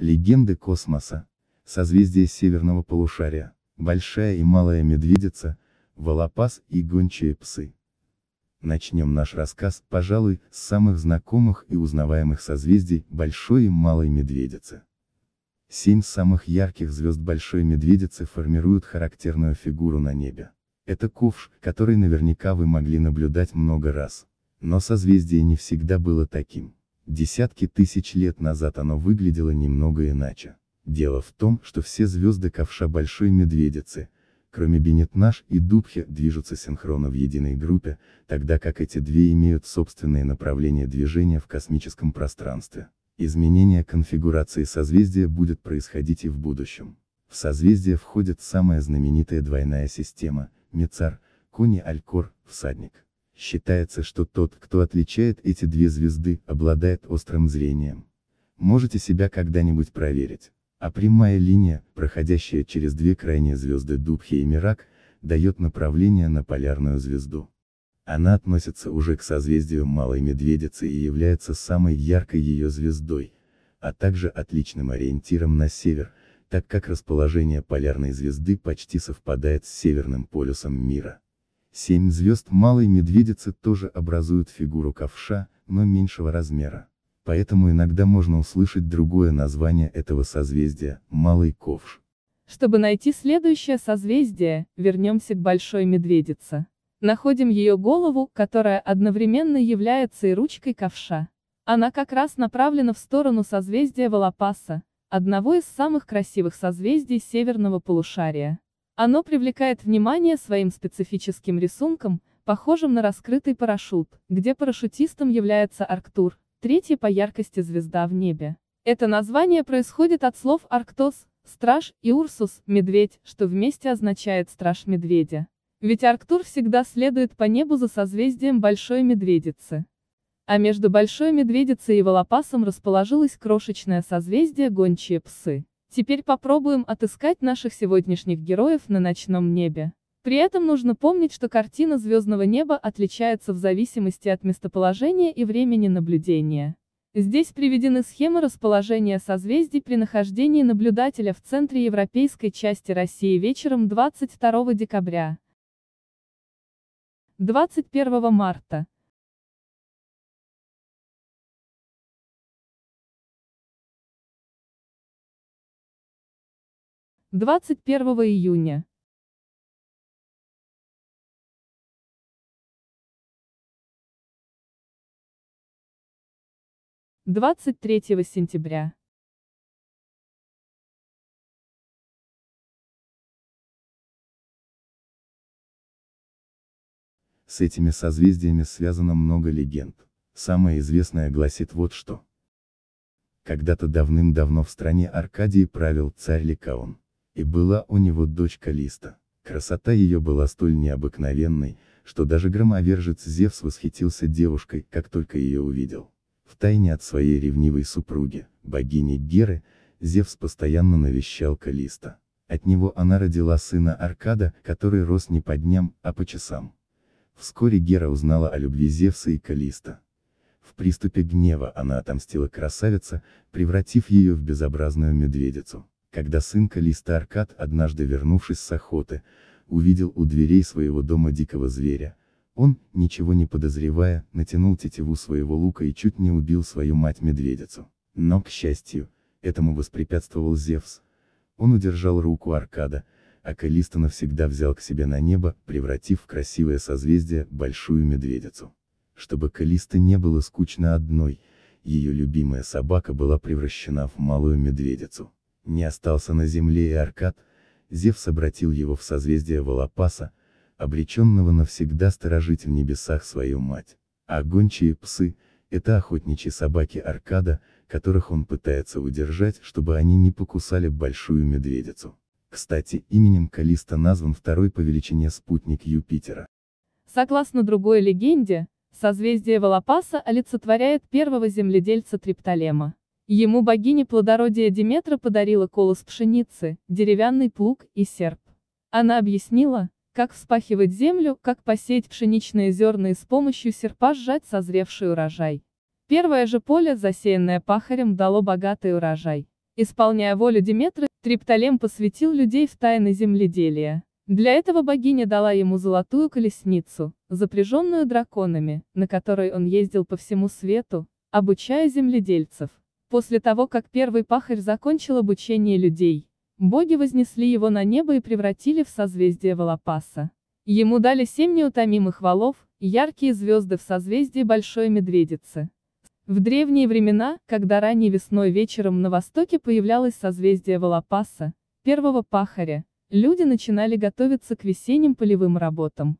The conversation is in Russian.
Легенды космоса. Созвездие северного полушария. Большая и малая медведица, волопас и гончие псы. Начнем наш рассказ, пожалуй, с самых знакомых и узнаваемых созвездий Большой и Малой Медведицы. Семь самых ярких звезд Большой Медведицы формируют характерную фигуру на небе. Это ковш, который наверняка вы могли наблюдать много раз. Но созвездие не всегда было таким. Десятки тысяч лет назад оно выглядело немного иначе. Дело в том, что все звезды ковша Большой Медведицы, кроме Бенетнаш и Дубхи, движутся синхронно в единой группе, тогда как эти две имеют собственные направления движения в космическом пространстве. Изменение конфигурации созвездия будет происходить и в будущем. В созвездие входит самая знаменитая двойная система, Мицар, Кони Алькор, Всадник. Считается, что тот, кто отличает эти две звезды, обладает острым зрением. Можете себя когда-нибудь проверить. А прямая линия, проходящая через две крайние звезды Дубхи и Мирак, дает направление на полярную звезду. Она относится уже к созвездию Малой Медведицы и является самой яркой ее звездой, а также отличным ориентиром на север, так как расположение полярной звезды почти совпадает с северным полюсом мира. Семь звезд малой медведицы тоже образуют фигуру ковша, но меньшего размера. Поэтому иногда можно услышать другое название этого созвездия – малый ковш. Чтобы найти следующее созвездие, вернемся к Большой Медведице. Находим ее голову, которая одновременно является и ручкой ковша. Она как раз направлена в сторону созвездия Волопаса, одного из самых красивых созвездий северного полушария. Оно привлекает внимание своим специфическим рисунком, похожим на раскрытый парашют, где парашютистом является Арктур, третья по яркости звезда в небе. Это название происходит от слов «арктос», «страж» и «урсус», «медведь», что вместе означает «страж медведя». Ведь Арктур всегда следует по небу за созвездием Большой Медведицы. А между Большой Медведицей и Волопасом расположилось крошечное созвездие Гончие Псы. Теперь попробуем отыскать наших сегодняшних героев на ночном небе. При этом нужно помнить, что картина звездного неба отличается в зависимости от местоположения и времени наблюдения. Здесь приведены схемы расположения созвездий при нахождении наблюдателя в центре европейской части России вечером 22 декабря. 21 марта. 21 июня. Двадцать третьего сентября. С этими созвездиями связано много легенд. Самая известная гласит вот что. Когда-то давным-давно в стране Аркадии правил царь Ликаон. И была у него дочка Калиста. Красота ее была столь необыкновенной, что даже громовержец Зевс восхитился девушкой, как только ее увидел. Втайне от своей ревнивой супруги, богини Геры, Зевс постоянно навещал Калиста. От него она родила сына Аркада, который рос не по дням, а по часам. Вскоре Гера узнала о любви Зевса и Калиста. В приступе гнева она отомстила красавице, превратив ее в безобразную медведицу. Когда сын Калиста Аркад, однажды вернувшись с охоты, увидел у дверей своего дома дикого зверя, он, ничего не подозревая, натянул тетиву своего лука и чуть не убил свою мать-медведицу. Но, к счастью, этому воспрепятствовал Зевс. Он удержал руку Аркада, а Калиста навсегда взял к себе на небо, превратив в красивое созвездие большую медведицу. Чтобы Калиста не было скучно одной, ее любимая собака была превращена в малую медведицу не остался на земле и Аркад, Зевс обратил его в созвездие Волопаса, обреченного навсегда сторожить в небесах свою мать. А гончие псы, это охотничьи собаки Аркада, которых он пытается удержать, чтобы они не покусали большую медведицу. Кстати, именем Калиста назван второй по величине спутник Юпитера. Согласно другой легенде, созвездие Волопаса олицетворяет первого земледельца Триптолема. Ему богиня плодородия Диметра подарила колос пшеницы, деревянный плуг и серп. Она объяснила, как вспахивать землю, как посеять пшеничные зерна и с помощью серпа сжать созревший урожай. Первое же поле, засеянное пахарем, дало богатый урожай. Исполняя волю Диметры, Триптолем посвятил людей в тайны земледелия. Для этого богиня дала ему золотую колесницу, запряженную драконами, на которой он ездил по всему свету, обучая земледельцев. После того, как первый пахарь закончил обучение людей, боги вознесли его на небо и превратили в созвездие Волопаса. Ему дали семь неутомимых валов, яркие звезды в созвездии Большой Медведицы. В древние времена, когда ранней весной вечером на востоке появлялось созвездие Волопаса, первого пахаря, люди начинали готовиться к весенним полевым работам.